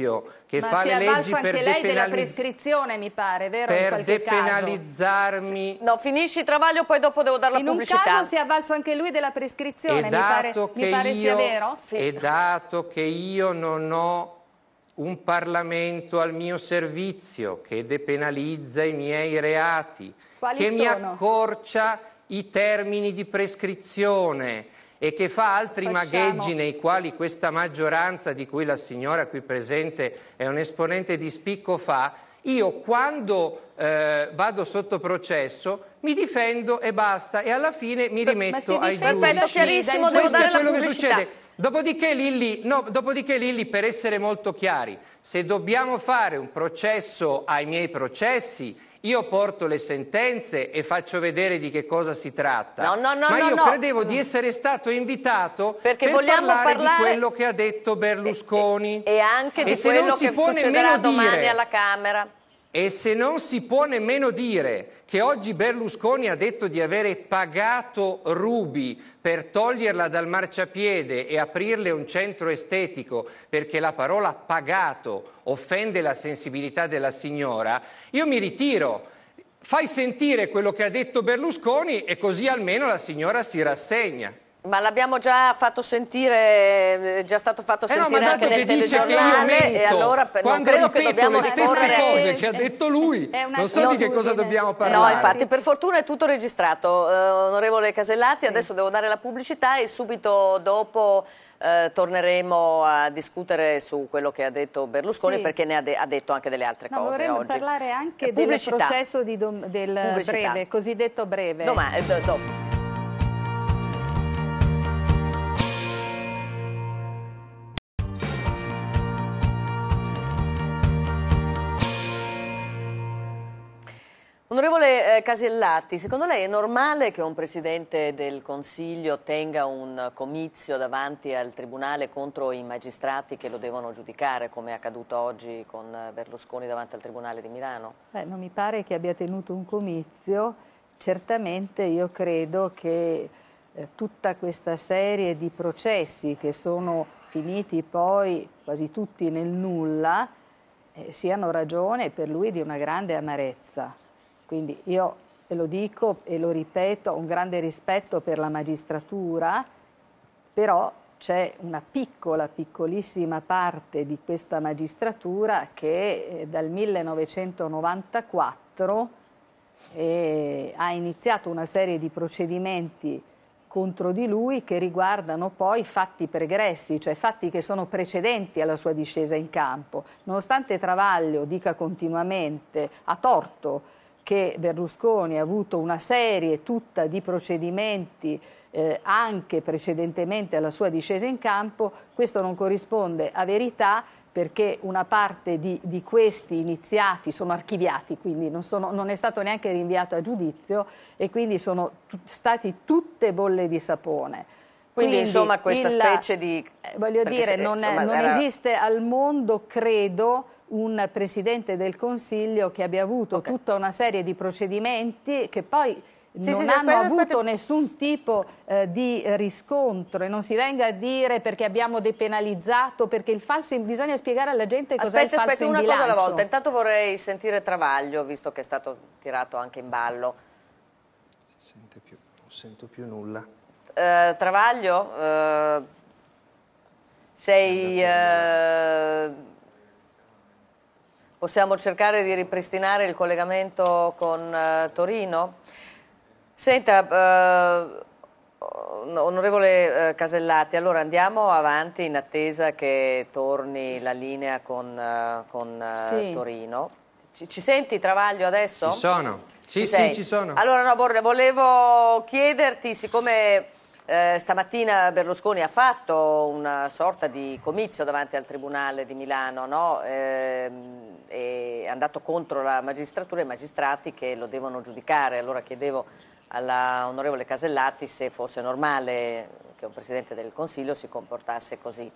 giudizio che Ma fa le leggi per anche lei della prescrizione, mi pare, vero? Per depenalizzarmi. Caso. No, finisci Travaglio, poi dopo devo dare la in pubblicità. In un caso si è avvalso anche lui della prescrizione, mi pare, mi pare, io, sia vero. Sì. E dato che io non ho un Parlamento al mio servizio che depenalizza i miei reati, Quali che sono? mi accorcia i termini di prescrizione, e che fa altri Facciamo. magheggi nei quali questa maggioranza, di cui la signora qui presente è un esponente di spicco, fa, io quando eh, vado sotto processo mi difendo e basta e alla fine mi rimetto ai giudici. Perfetto, chiarissimo, devo Questo dare è quello che succede. Dopodiché Lilli, no, dopodiché Lilli, per essere molto chiari, se dobbiamo fare un processo ai miei processi io porto le sentenze e faccio vedere di che cosa si tratta. No, no, no, Ma io credevo di essere stato invitato Perché per parlare, parlare, di quello che ha detto Berlusconi. E, e, e anche di quello che succederà domani dire, alla Camera. E se non si può nemmeno dire che oggi Berlusconi ha detto di avere pagato Rubi per toglierla dal marciapiede e aprirle un centro estetico perché la parola pagato offende la sensibilità della signora, io mi ritiro. Fai sentire quello che ha detto Berlusconi e così almeno la signora si rassegna. Ma l'abbiamo già fatto sentire, è eh, già stato fatto eh sentire no, anche nel telegiornale e allora non credo che dobbiamo le stesse cose che ha detto lui, non so di che cosa dobbiamo parlare. No, infatti, per fortuna è tutto registrato. Eh, onorevole Casellati, adesso devo dare la pubblicità e subito dopo... Eh, torneremo a discutere su quello che ha detto Berlusconi sì. perché ne ha, de ha, detto anche delle altre no, cose vorremmo oggi. parlare anche Pubblicità. del processo del Pubblicità. breve, cosiddetto breve. Domani, eh, dopo. Onorevole eh, Casellati, secondo lei è normale che un Presidente del Consiglio tenga un comizio davanti al Tribunale contro i magistrati che lo devono giudicare, come è accaduto oggi con Berlusconi davanti al Tribunale di Milano? Beh, non mi pare che abbia tenuto un comizio, certamente io credo che eh, tutta questa serie di processi che sono finiti poi quasi tutti nel nulla eh, siano ragione per lui di una grande amarezza quindi io lo dico e lo ripeto, ho un grande rispetto per la magistratura, però c'è una piccola, piccolissima parte di questa magistratura che eh, dal 1994 eh, ha iniziato una serie di procedimenti contro di lui che riguardano poi fatti pregressi, cioè fatti che sono precedenti alla sua discesa in campo. Nonostante Travaglio dica continuamente, a torto, che Berlusconi ha avuto una serie tutta di procedimenti eh, anche precedentemente alla sua discesa in campo, questo non corrisponde a verità perché una parte di, di questi iniziati sono archiviati, quindi non, sono, non, è stato neanche rinviato a giudizio e quindi sono stati tutte bolle di sapone. Quindi, quindi insomma questa il, specie di... Eh, voglio dire, se, non, insomma, non era... esiste al mondo, credo, un Presidente del Consiglio che abbia avuto okay. tutta una serie di procedimenti che poi sì, non sì, hanno aspetta, avuto aspetta. nessun tipo eh, di riscontro e non si venga a dire perché abbiamo depenalizzato, perché il falso in... bisogna spiegare alla gente cosa è il falso Aspetta, aspetta, una bilancio. cosa alla volta. Intanto vorrei sentire Travaglio, visto che è stato tirato anche in ballo. Si sente più, non sento più nulla. Eh, travaglio, eh, sei... Possiamo cercare di ripristinare il collegamento con eh, Torino? Senta, eh, onorevole eh, Casellati, allora andiamo avanti in attesa che torni la linea con, eh, con eh, sì. Torino. Ci, ci, senti Travaglio adesso? Ci sono, ci, ci sì, ci sono. Allora no, volevo chiederti, siccome eh, stamattina Berlusconi ha fatto una sorta di comizio davanti al Tribunale di Milano, no? eh, è andato contro la magistratura e i magistrati che lo devono giudicare. Allora chiedevo all'onorevole Casellati se fosse normale che un Presidente del Consiglio si comportasse così.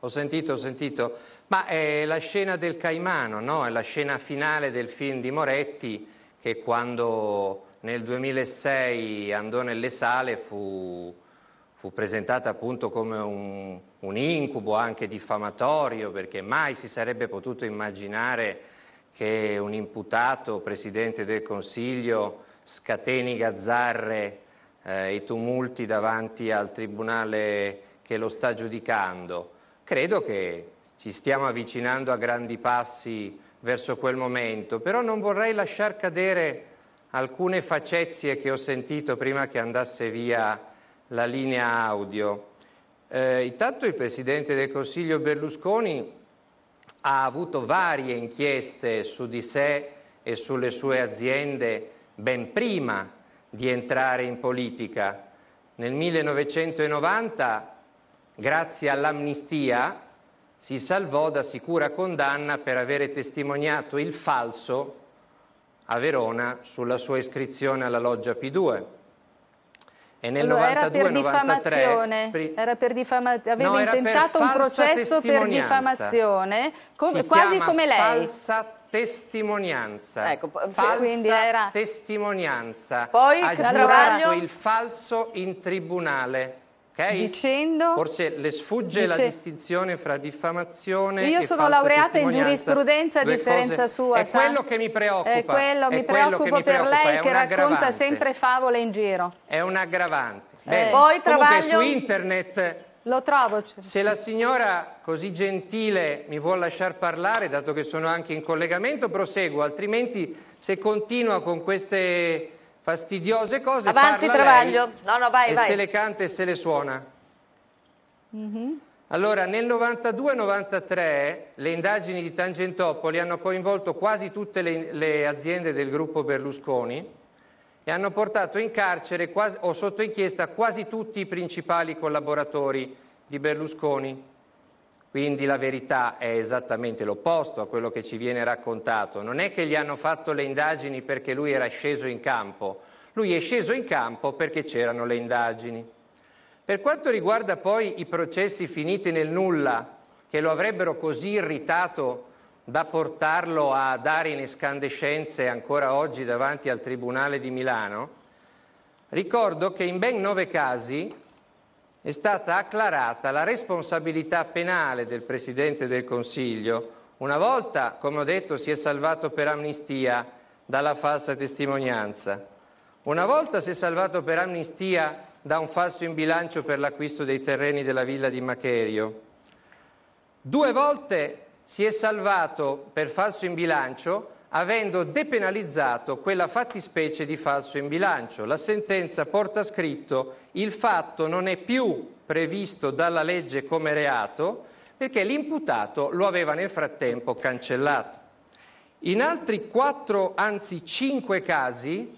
Ho sentito, ho sentito. Ma è eh, la scena del Caimano, no? È la scena finale del film di Moretti che quando nel 2006 andò nelle sale, fu, fu presentata appunto come un, un, incubo anche diffamatorio perché mai si sarebbe potuto immaginare che un imputato presidente del Consiglio scateni gazzarre eh, i tumulti davanti al tribunale che lo sta giudicando. Credo che ci stiamo avvicinando a grandi passi verso quel momento, però non vorrei lasciar cadere alcune facezie che ho sentito prima che andasse via la linea audio. Eh, intanto il Presidente del Consiglio Berlusconi ha avuto varie inchieste su di sé e sulle sue aziende ben prima di entrare in politica. Nel 1990, grazie all'amnistia, si salvò da sicura condanna per avere testimoniato il falso a Verona sulla sua iscrizione alla loggia P2. E nel allora, 92 era per 93, diffamazione, pri... era per diffamazione, aveva no, intentato un processo per diffamazione, come, quasi come lei. Falsa testimonianza. Ecco, falsa quindi era testimonianza. Poi ha giurato il falso in tribunale. Okay? Dicendo, Forse le sfugge dice, la distinzione fra diffamazione e Io sono laureata in giurisprudenza a differenza cose. sua. È sa? quello che mi preoccupa. È quello, mi è preoccupo quello mi per lei che racconta aggravante. sempre favole in giro. È un aggravante. Eh. Bene. Eh. Poi Travaglio... su internet... Lo trovo. Se la signora così gentile mi vuol lasciar parlare, dato che sono anche in collegamento, proseguo, altrimenti se continua con queste fastidiose cose, Avanti, Travaglio. Lei, no, no, vai, e vai. se le canta e se le suona. Mm-hmm. Allora, nel 92-93 le indagini di Tangentopoli hanno coinvolto quasi tutte le, le aziende del gruppo Berlusconi e hanno portato in carcere quasi, o sotto inchiesta quasi tutti i principali collaboratori di Berlusconi. Quindi la verità è esattamente l'opposto a quello che ci viene raccontato. Non è che gli hanno fatto le indagini perché lui era sceso in campo, lui è sceso in campo perché c'erano le indagini. Per quanto riguarda poi i processi finiti nel nulla, che lo avrebbero così irritato da portarlo a dare in escandescenze ancora oggi davanti al Tribunale di Milano, ricordo che in ben nove casi è stata acclarata la responsabilità penale del Presidente del Consiglio. Una volta, come ho detto, si è salvato per amnistia dalla falsa testimonianza. Una volta si è salvato per amnistia da un falso in bilancio per l'acquisto dei terreni della villa di Macherio. Due volte si è salvato per falso in bilancio avendo depenalizzato quella fattispecie di falso in bilancio. La sentenza porta scritto il fatto non è più previsto dalla legge come reato perché l'imputato lo aveva nel frattempo cancellato. In altri quattro, anzi cinque casi,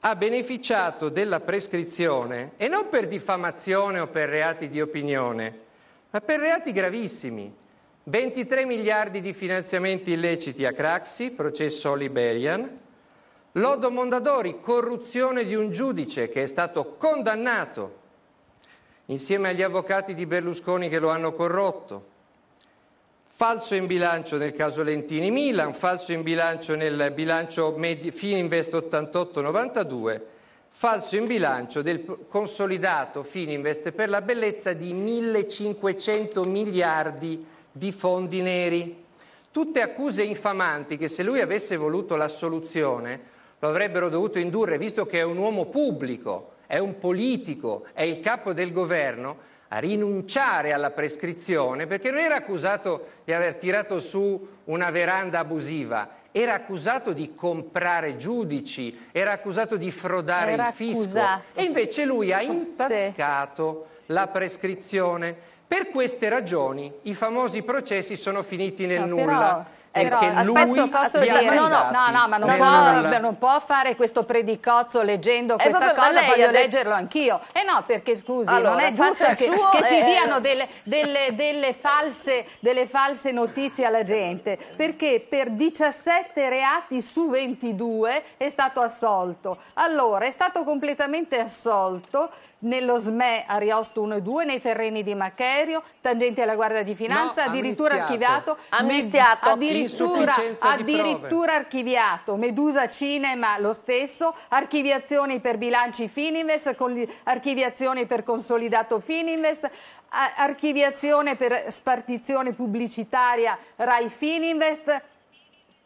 ha beneficiato della prescrizione e non per diffamazione o per reati di opinione, ma per reati gravissimi, 23 miliardi di finanziamenti illeciti a Craxi, processo Liberian, Lodo Mondadori, corruzione di un giudice che è stato condannato insieme agli avvocati di Berlusconi che lo hanno corrotto, falso in bilancio nel caso Lentini Milan, falso in bilancio nel bilancio Medi- Fininvest 88-92, falso in bilancio del consolidato Fininvest per la bellezza di 1.500 miliardi di di fondi neri. Tutte accuse infamanti che se lui avesse voluto l'assoluzione lo avrebbero dovuto indurre, visto che è un uomo pubblico, è un politico, è il capo del governo, a rinunciare alla prescrizione perché non era accusato di aver tirato su una veranda abusiva, era accusato di comprare giudici, era accusato di frodare era il fisco accusato. e invece lui ha intascato la prescrizione. Per queste ragioni i famosi processi sono finiti nel no, nulla. Però, spesso posso dire, no, no, no, no, ma non, no, può, non può, fare questo predicozzo leggendo eh, questa vabbè, cosa, lei voglio leggerlo anch'io. E eh no, perché scusi, allora, non è giusto che, suo, che eh, si diano delle, delle, delle, false, delle, false, notizie alla gente, perché per 17 reati su 22 è stato assolto. Allora, è stato completamente assolto nello SME Ariosto 1 e 2, nei terreni di Maccherio, tangenti alla Guardia di Finanza, no, addirittura archiviato. Amnistiato. Addirittura, addirittura archiviato. Medusa Cinema lo stesso, archiviazioni per bilanci Fininvest, archiviazioni per consolidato Fininvest, archiviazione per spartizione pubblicitaria Rai Fininvest,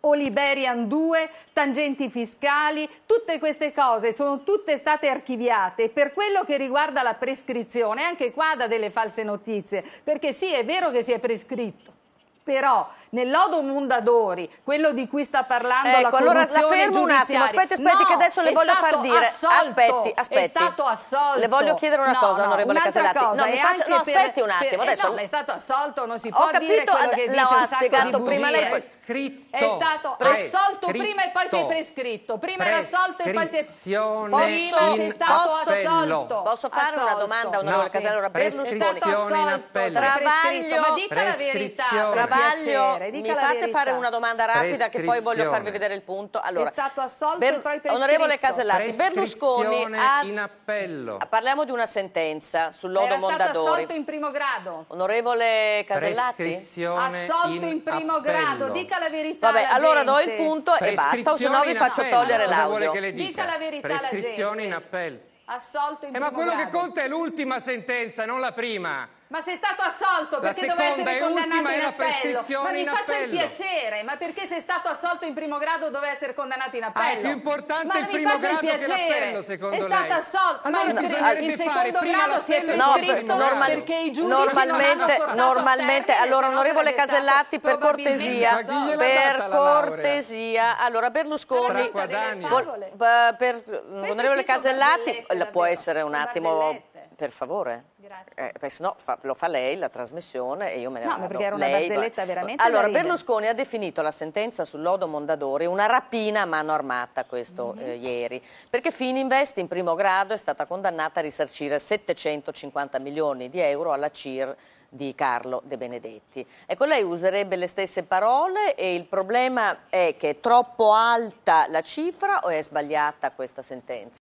Oliberian 2, tangenti fiscali, tutte queste cose sono tutte state archiviate. Per quello che riguarda la prescrizione, anche qua da delle false notizie, perché sì, è vero che si è prescritto, però nel lodo Mondadori, quello di cui sta parlando ecco, la allora la fermo un attimo, aspetti, aspetti no, che adesso le voglio far dire. Assolto, aspetti, aspetti. È stato assolto. Le voglio chiedere una no, cosa, no, onorevole Casellati. Cosa, no, faccio, no, aspetti per, un attimo, eh, adesso. Eh, no, è stato assolto, non si può capito, dire quello che eh, dice un spiegato prima lei poi scritto. È stato assolto prima e poi si è prescritto. Prima era assolto e poi si è prescritto. Posso fare una domanda, onorevole Casellati? Berlusconi. Prescrizione in appello. Travaglio. Ma dica la verità sbaglio, mi fate fare una domanda rapida che poi voglio farvi vedere il punto. Allora, è stato assolto Ber- Onorevole Casellati, Berlusconi ha... in appello. Parliamo di una sentenza sul lodo Era Mondadori. Era assolto in primo grado. Onorevole Casellati? Assolto in, in primo appello. grado, dica la verità Vabbè, allora gente. do il punto e basta, o se no vi faccio appello. togliere l'audio. Dica. la verità Prescrizione in appello. Assolto in eh, primo grado. Ma quello grado. che conta è l'ultima sentenza, non la prima. Ma sei stato assolto perché doveva essere condannato in appello. Ma mi faccia il piacere, ma perché sei stato assolto in primo grado doveva essere condannato in appello? Ah, è più importante ma il primo grado il che l'appello, secondo è lei. È stato assolto, allora ma il, il secondo grado si è prescritto no, per, perché i giudici normalmente, non hanno normalmente, allora onorevole Casellatti, per cortesia, per cortesia, allora Berlusconi per, eh, onorevole Casellatti, può essere un attimo per favore Grazie. Eh, perché sennò fa, lo fa lei la trasmissione e io me ne no, vado. No, perché era una lei, barzelletta veramente Allora, Berlusconi ha definito la sentenza sul lodo Mondadori una rapina a mano armata questo mm -hmm. eh, ieri, perché Fininvest in primo grado è stata condannata a risarcire 750 milioni di euro alla CIR di Carlo De Benedetti. Ecco, lei userebbe le stesse parole e il problema è che è troppo alta la cifra o è sbagliata questa sentenza?